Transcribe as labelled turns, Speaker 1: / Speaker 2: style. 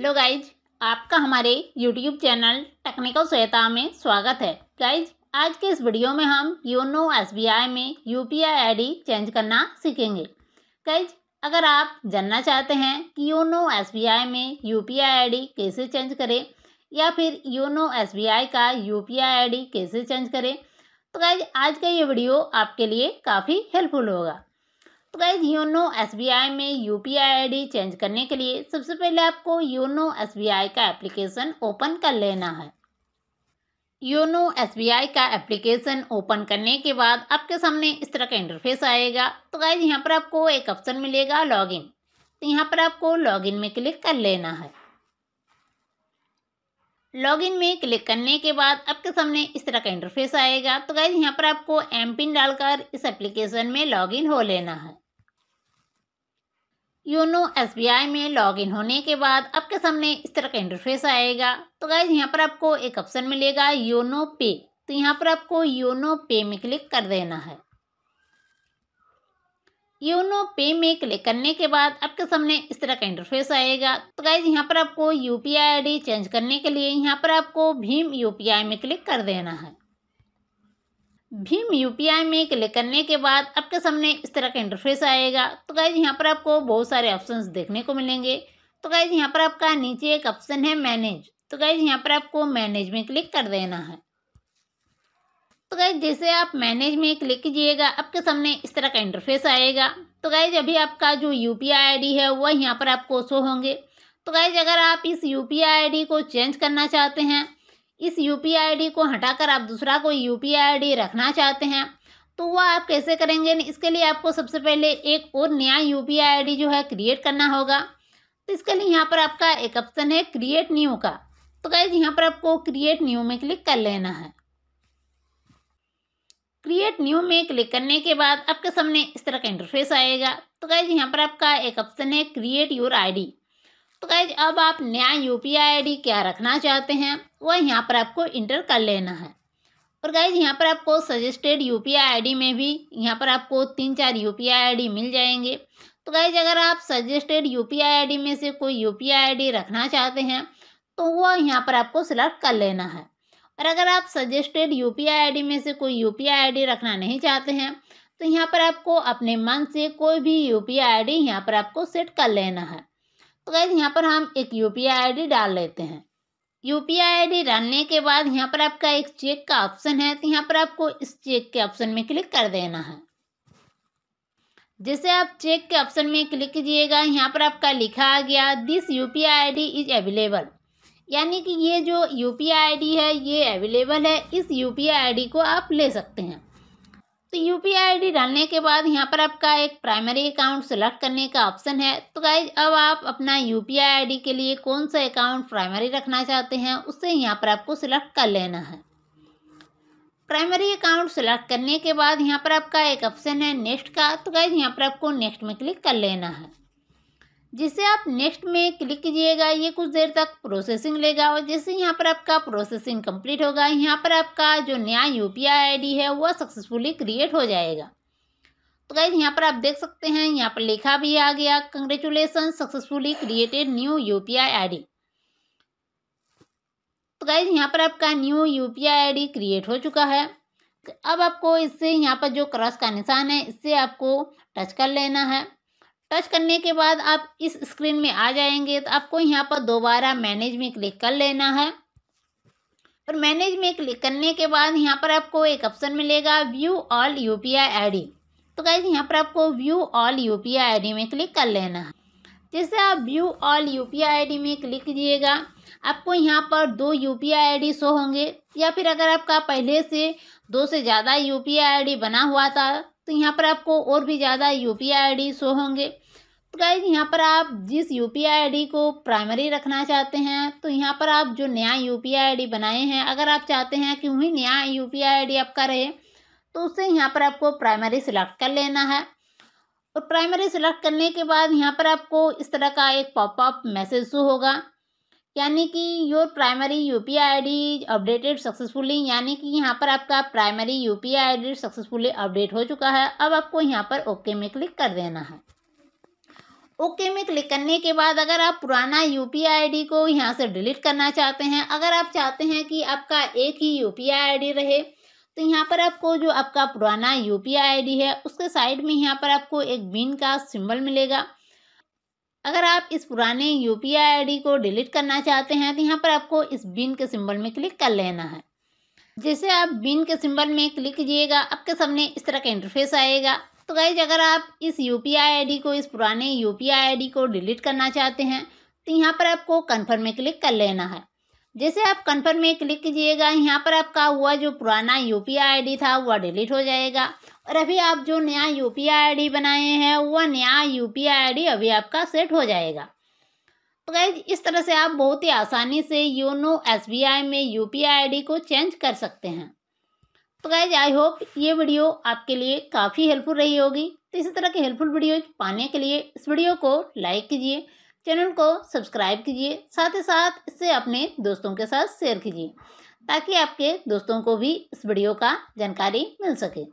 Speaker 1: hello guys आपका हमारे YouTube channel technical सहायता में स्वागत है गाइज आज के इस वीडियो में हम योनो एसबीआई में यूपीआई आईडी चेंज करना सीखेंगे गाइज अगर आप जानना चाहते हैं कि योनो एसबीआई में यूपीआई आईडी कैसे चेंज करें या फिर योनो एसबीआई का यूपीआई आईडी कैसे चेंज करें तो गाइज आज का ये वीडियो आपके लिए काफ़ी हेल्पफुल होगा तो गाइज योनो एस में यू पी आई चेंज करने के लिए सबसे पहले आपको योनो एस का एप्लीकेशन ओपन कर लेना है योनो एस का एप्लीकेशन ओपन करने के बाद आपके सामने इस तरह का इंटरफेस आएगा तो गाइज यहाँ पर आपको एक ऑप्शन मिलेगा लॉगिन तो यहाँ पर आपको लॉगिन में क्लिक कर लेना है लॉगिन में क्लिक करने के बाद आपके सामने इस तरह का इंटरफेस आएगा तो गाइज यहाँ पर आपको एम पिन डालकर इस एप्लीकेशन में लॉगिन हो लेना है योनो एस में लॉगिन होने के बाद आपके सामने इस तरह का इंटरफेस आएगा तो गाइज यहाँ पर आपको एक ऑप्शन मिलेगा योनो पे तो यहाँ पर आपको योनो पे में क्लिक कर देना है योनो पे में क्लिक करने के बाद आपके सामने इस तरह का इंटरफेस आएगा तो गाइज यहाँ पर आपको U P I I D change करने के लिए यहाँ पर आपको भीम यू पी आई में क्लिक कर देना है भीम यू में क्लिक करने के बाद आपके सामने इस तरह का इंटरफेस आएगा तो गाइज यहाँ पर आपको बहुत सारे ऑप्शंस देखने को मिलेंगे तो गाइज यहाँ पर आपका नीचे एक ऑप्शन है मैनेज तो गाइज यहाँ पर आपको मैनेज में क्लिक कर देना है तो गाइज जैसे आप मैनेज में क्लिक कीजिएगा आपके सामने इस तरह का इंटरफेस आएगा तो गाइज अभी आपका जो यू पी आई है वह यहाँ पर आपको शो होंगे तो गाइज अगर आप इस यू पी आई को चेंज करना चाहते हैं इस यू पी को हटाकर आप दूसरा कोई यू पी रखना चाहते हैं तो वह आप कैसे करेंगे इसके लिए आपको सबसे पहले एक और नया यू पी जो है क्रिएट करना होगा तो इसके लिए यहाँ पर आपका एक ऑप्शन है क्रिएट न्यू का तो गाइज यहाँ पर आपको क्रिएट न्यू में क्लिक कर लेना है क्रिएट न्यू में क्लिक करने के बाद आपके सामने इस तरह का इंटरफेस आएगा तो गाइज यहाँ पर आपका एक ऑप्शन है क्रिएट योर आईडी तो गैज अब आप नया यू पी आई क्या रखना चाहते हैं वह यहाँ पर आपको इंटर कर लेना है और गैज यहाँ पर आपको सजेस्टेड यू पी आई में भी यहाँ पर आपको तीन चार यू पी आई मिल जाएंगे तो गैज अगर आप सजेस्टेड यू पी आई में से कोई यू पी आई रखना चाहते हैं तो वह यहाँ पर आपको सिलेक्ट कर लेना है और अगर आप सजेस्टेड यू पी आई में से कोई यू पी आई रखना नहीं चाहते हैं तो यहाँ पर आपको अपने मन से कोई भी यू पी आई यहाँ पर आपको सेट कर लेना है तो गैस यहाँ पर हम एक यू पी आई डाल लेते हैं यू पी आई डालने के बाद यहाँ पर आपका एक चेक का ऑप्शन है तो यहाँ पर आपको इस चेक के ऑप्शन में क्लिक कर देना है जैसे आप चेक के ऑप्शन में क्लिक कीजिएगा यहाँ पर आपका लिखा आ गया this U P I D is available यानी कि ये जो यू पी आई डी है ये अवेलेबल है इस यू पी आई डी को आप ले सकते हैं तो यू पी आई डालने के बाद यहाँ पर आपका एक प्राइमरी अकाउंट सेलेक्ट करने का ऑप्शन है तो गाइज अब आप अपना यू पी आई के लिए कौन सा अकाउंट प्राइमरी रखना चाहते हैं उसे यहाँ पर आपको सिलेक्ट कर लेना है प्राइमरी अकाउंट सेलेक्ट करने के बाद यहाँ पर आपका एक ऑप्शन है नेक्स्ट का तो गाइज यहाँ पर आपको नेक्स्ट में क्लिक कर लेना है जिसे आप नेक्स्ट में क्लिक कीजिएगा ये कुछ देर तक प्रोसेसिंग लेगा और जैसे यहाँ पर आपका प्रोसेसिंग कंप्लीट होगा यहाँ पर आपका जो नया यू पी आई है वह सक्सेसफुली क्रिएट हो जाएगा तो गाइज यहाँ पर आप देख सकते हैं यहाँ पर लिखा भी आ गया congratulation successfully created new U P I तो गाइज यहाँ पर आपका new U P I create हो चुका है अब आपको इससे यहाँ पर जो क्रॉस का निशान है इससे आपको टच कर लेना है टच करने के बाद आप इस स्क्रीन में आ जाएंगे तो आपको यहाँ पर दोबारा मैनेज में क्लिक कर लेना है और मैनेज में क्लिक करने के बाद यहाँ पर आपको एक ऑप्शन मिलेगा view all U P I तो कैसे यहाँ पर आपको view all U P I में क्लिक कर लेना है जैसे आप view all U P I में क्लिक कीजिएगा आपको यहाँ पर दो यू पी आई शो होंगे या फिर अगर आपका पहले से दो से ज़्यादा यू पी आई बना हुआ था तो यहाँ पर आपको और भी ज़्यादा U P I D show होंगे तो गाइज यहाँ पर आप जिस यू पी आई डी को प्राइमरी रखना चाहते हैं तो यहाँ पर आप जो नया यू पी आई डी बनाए हैं अगर आप चाहते हैं कि वही नया यू पी आई डी आपका रहे तो उससे यहाँ पर आपको प्राइमरी सिलेक्ट कर लेना है और प्राइमरी सिलेक्ट करने के बाद यहाँ पर आपको इस तरह का एक पॉपअप मैसेज शो होगा यानी कि your primary U I D updated successfully यानी कि यहाँ पर आपका primary U I D successfully update हो चुका है अब आपको यहाँ पर ओके में क्लिक कर देना है ओके में क्लिक करने के बाद अगर आप पुराना आई डी को यहाँ से डिलीट करना चाहते हैं अगर आप चाहते हैं कि आपका एक ही आई डी रहे तो यहाँ पर आपको जो आपका पुराना आई डी है उसके साइड में यहाँ पर आपको एक बिन का सिंबल मिलेगा अगर आप इस पुराने यू पी आई को डिलीट करना चाहते हैं तो यहाँ पर आपको इस बिन के सिंबल में क्लिक कर लेना है जैसे आप बिन के सिंबल में क्लिक कीजिएगा आपके सामने इस तरह का इंटरफेस आएगा तो गाइज अगर आप इस यू पी आई को इस पुराने यू पी आई को डिलीट करना चाहते हैं तो यहाँ पर आपको कन्फर्म में क्लिक कर लेना है जैसे आप कन्फर्म में क्लिक कीजिएगा यहाँ पर आपका हुआ जो पुराना यू पी आई था वह डिलीट हो जाएगा और अभी आप जो नया यू पी आई बनाए हैं वह नया यू पी आई अभी आपका सेट हो जाएगा तो गैज इस तरह से आप बहुत ही आसानी से योनो एस बी आई में यू पी आई को चेंज कर सकते हैं तो गैज आई होप ये वीडियो आपके लिए काफ़ी हेल्पफुल रही होगी तो इसी तरह के हेल्पफुल वीडियो पाने के लिए इस वीडियो को लाइक कीजिए चैनल को सब्सक्राइब कीजिए साथ ही साथ इसे अपने दोस्तों के साथ शेयर कीजिए ताकि आपके दोस्तों को भी इस वीडियो का जानकारी मिल सके